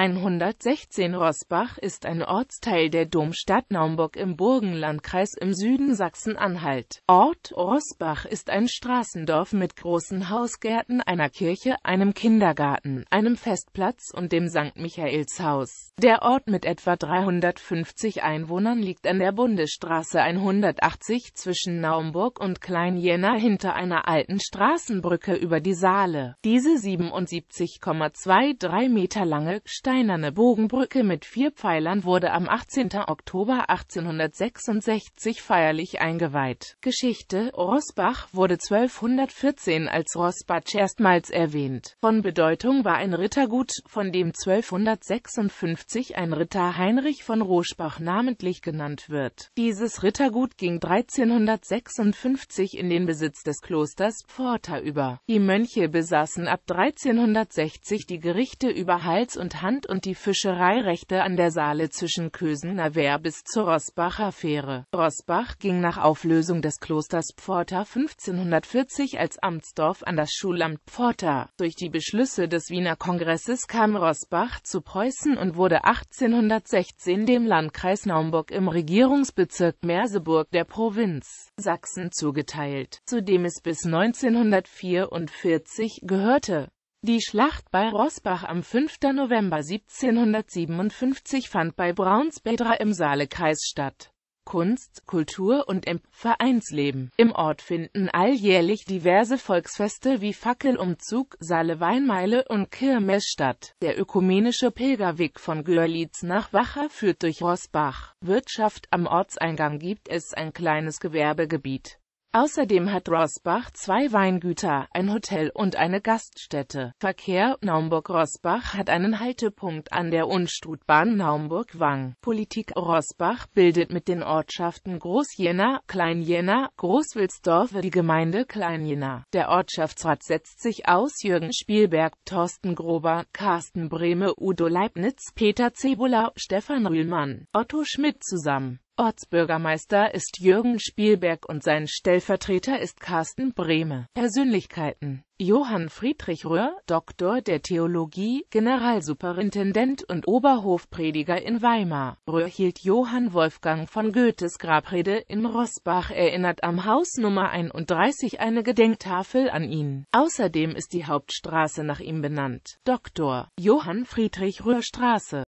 116 Rossbach ist ein Ortsteil der Domstadt Naumburg im Burgenlandkreis im Süden Sachsen-Anhalt. Ort Rossbach ist ein Straßendorf mit großen Hausgärten, einer Kirche, einem Kindergarten, einem Festplatz und dem St. Michaelshaus. Der Ort mit etwa 350 Einwohnern liegt an der Bundesstraße 180 zwischen Naumburg und Klein-Jena hinter einer alten Straßenbrücke über die Saale. Diese 77,23 Meter lange Stadt steinerne Bogenbrücke mit vier Pfeilern wurde am 18. Oktober 1866 feierlich eingeweiht. Geschichte Rosbach wurde 1214 als Rosbach erstmals erwähnt. Von Bedeutung war ein Rittergut, von dem 1256 ein Ritter Heinrich von Roschbach namentlich genannt wird. Dieses Rittergut ging 1356 in den Besitz des Klosters Pforta über. Die Mönche besaßen ab 1360 die Gerichte über Hals und Hand Land und die Fischereirechte an der Saale zwischen Kösen-Naver bis zur Rossbacher Fähre. Rossbach ging nach Auflösung des Klosters Pforta 1540 als Amtsdorf an das Schulamt Pforta. Durch die Beschlüsse des Wiener Kongresses kam Rossbach zu Preußen und wurde 1816 dem Landkreis Naumburg im Regierungsbezirk Merseburg der Provinz Sachsen zugeteilt, zu dem es bis 1944 gehörte. Die Schlacht bei Rossbach am 5. November 1757 fand bei Braunsbedra im Saalekreis statt. Kunst, Kultur und im Vereinsleben. Im Ort finden alljährlich diverse Volksfeste wie Fackelumzug, Saale-Weinmeile und Kirmes statt. Der ökumenische Pilgerweg von Görlitz nach Wacher führt durch Rossbach. Wirtschaft Am Ortseingang gibt es ein kleines Gewerbegebiet. Außerdem hat Rosbach zwei Weingüter, ein Hotel und eine Gaststätte. Verkehr Naumburg-Rosbach hat einen Haltepunkt an der Unstrutbahn Naumburg-Wang. Politik Rosbach bildet mit den Ortschaften Groß-Jena, Klein-Jena, Großwilsdorf die Gemeinde Klein-Jena. Der Ortschaftsrat setzt sich aus Jürgen Spielberg, Thorsten Grober, Carsten Brehme, Udo Leibniz, Peter Zebula, Stefan Rühlmann, Otto Schmidt zusammen. Ortsbürgermeister ist Jürgen Spielberg und sein Stellvertreter ist Carsten Brehme. Persönlichkeiten Johann Friedrich Röhr, Doktor der Theologie, Generalsuperintendent und Oberhofprediger in Weimar. Röhr hielt Johann Wolfgang von Goethes Grabrede in Rossbach erinnert am Haus Nummer 31 eine Gedenktafel an ihn. Außerdem ist die Hauptstraße nach ihm benannt. Doktor Johann Friedrich Röhr Straße